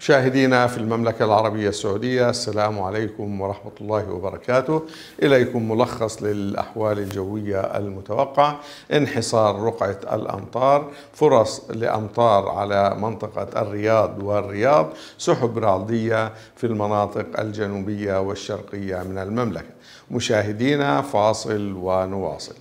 مشاهدينا في المملكة العربية السعودية السلام عليكم ورحمة الله وبركاته إليكم ملخص للأحوال الجوية المتوقع انحصار رقعة الأمطار فرص لأمطار على منطقة الرياض والرياض سحب رعدية في المناطق الجنوبية والشرقية من المملكة مشاهدينا فاصل ونواصل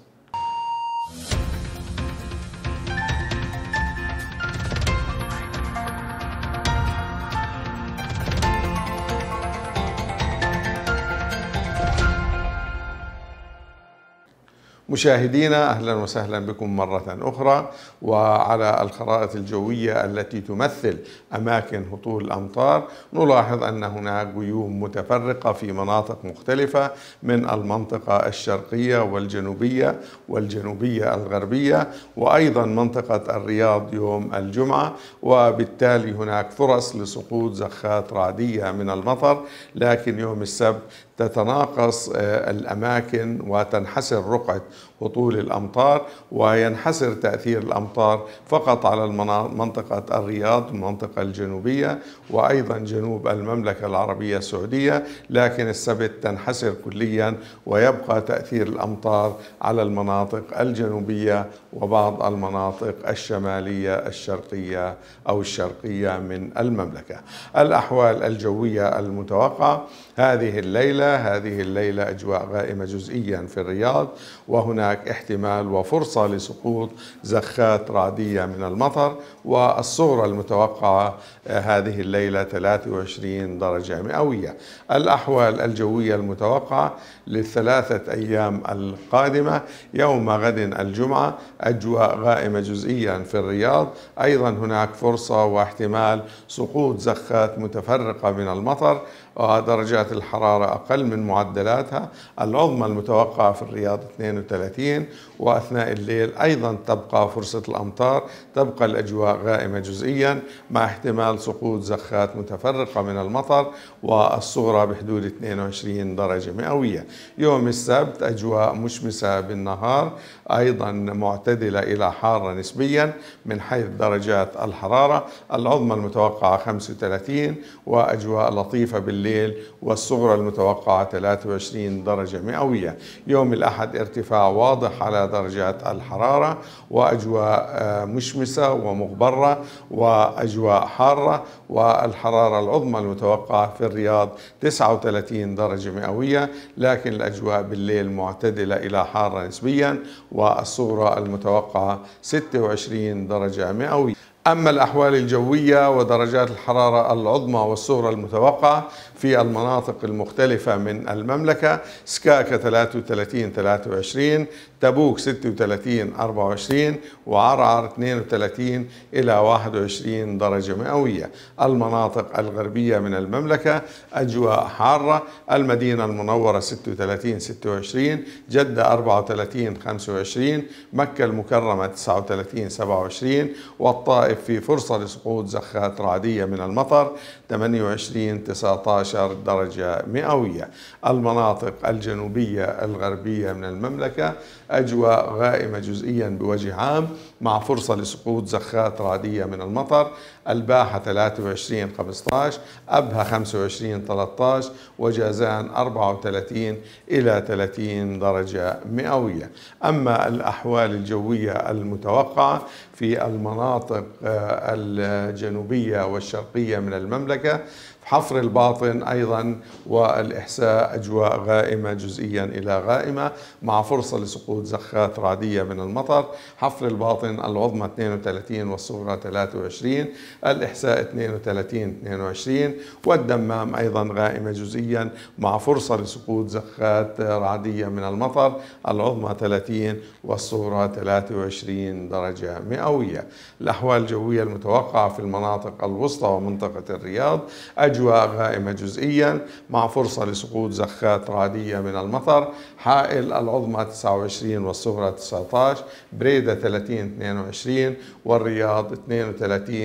مشاهدينا اهلا وسهلا بكم مره اخرى وعلى الخرائط الجويه التي تمثل اماكن هطول الامطار نلاحظ ان هناك غيوم متفرقه في مناطق مختلفه من المنطقه الشرقيه والجنوبيه والجنوبيه الغربيه وايضا منطقه الرياض يوم الجمعه وبالتالي هناك فرص لسقوط زخات رعديه من المطر لكن يوم السبت تتناقص آه، الأماكن وتنحسر رقعة هطول الأمطار وينحسر تأثير الأمطار فقط على منطقة الرياض المنطقة الجنوبية وأيضا جنوب المملكة العربية السعودية لكن السبت تنحسر كليا ويبقى تأثير الأمطار على المناطق الجنوبية وبعض المناطق الشمالية الشرقية أو الشرقية من المملكة الأحوال الجوية المتوقعة هذه الليلة هذه الليلة أجواء غائمة جزئيا في الرياض وهناك احتمال وفرصة لسقوط زخات رعدية من المطر والصغرى المتوقعة آه، هذه الليلة 23 درجة مئوية الأحوال الجوية المتوقعة للثلاثة أيام القادمة يوم غد الجمعة أجواء غائمة جزئيا في الرياض أيضا هناك فرصة واحتمال سقوط زخات متفرقة من المطر ودرجات الحرارة أقل أقل من معدلاتها العظمى المتوقعة في الرياض 32 وأثناء الليل أيضا تبقى فرصة الأمطار تبقى الأجواء غائمة جزئيا مع احتمال سقوط زخات متفرقة من المطر والصغرى بحدود 22 درجة مئوية يوم السبت أجواء مشمسة بالنهار أيضا معتدلة إلى حارة نسبيا من حيث درجات الحرارة العظمى المتوقعة 35 وأجواء لطيفة بالليل والصغرى المتوقعة 23 درجة مئوية يوم الأحد ارتفاع واضح على درجات الحرارة وأجواء آه، مشمسة ومغبرة وأجواء حارة والحرارة العظمى المتوقعة في الرياض 39 درجة مئوية لكن الأجواء بالليل معتدلة إلى حارة نسبيا والصورة المتوقعة 26 درجة مئوية أما الأحوال الجوية ودرجات الحرارة العظمى والصغرى المتوقعة في المناطق المختلفة من المملكة سكاكا 33 23 تبوك 36 24 وعرعر 32 إلى 21 درجة مئوية المناطق الغربية من المملكة أجواء حارة المدينة المنورة 36 26 جدة 34 25 مكة المكرمة 39 27 والطائف في فرصة لسقوط زخات رعدية من المطر 28 19 درجة مئوية المناطق الجنوبية الغربية من المملكة أجواء غائمة جزئيا بوجه عام مع فرصة لسقوط زخات رعدية من المطر الباحة 23 15 أبها 25 13 وجازان 34 إلى 30 درجة مئوية أما الأحوال الجوية المتوقعة في المناطق آه، الجنوبيه والشرقيه من المملكه حفر الباطن أيضا والإحساء أجواء غائمة جزئيا إلى غائمة مع فرصة لسقوط زخات رعدية من المطر حفر الباطن العظمى 32 والصغرى 23 الإحساء 32 22 والدمام أيضا غائمة جزئيا مع فرصة لسقوط زخات رعدية من المطر العظمى 30 والصغرى 23 درجة مئوية الأحوال الجوية المتوقعة في المناطق الوسطى ومنطقة الرياض أجواء غائمة جزئيا مع فرصة لسقوط زخات رعدية من المطر حائل العظمى 29 والصغرى 19 بريدة 30 22 والرياض 32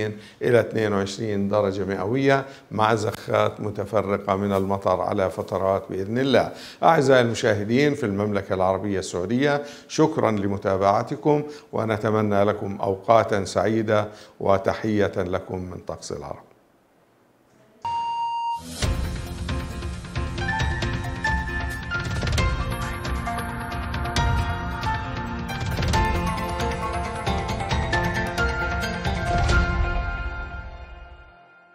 إلى 22 درجة مئوية مع زخات متفرقة من المطر على فترات بإذن الله أعزائي المشاهدين في المملكة العربية السعودية شكرا لمتابعتكم ونتمنى لكم أوقاتا سعيدة وتحية لكم من طقس العرب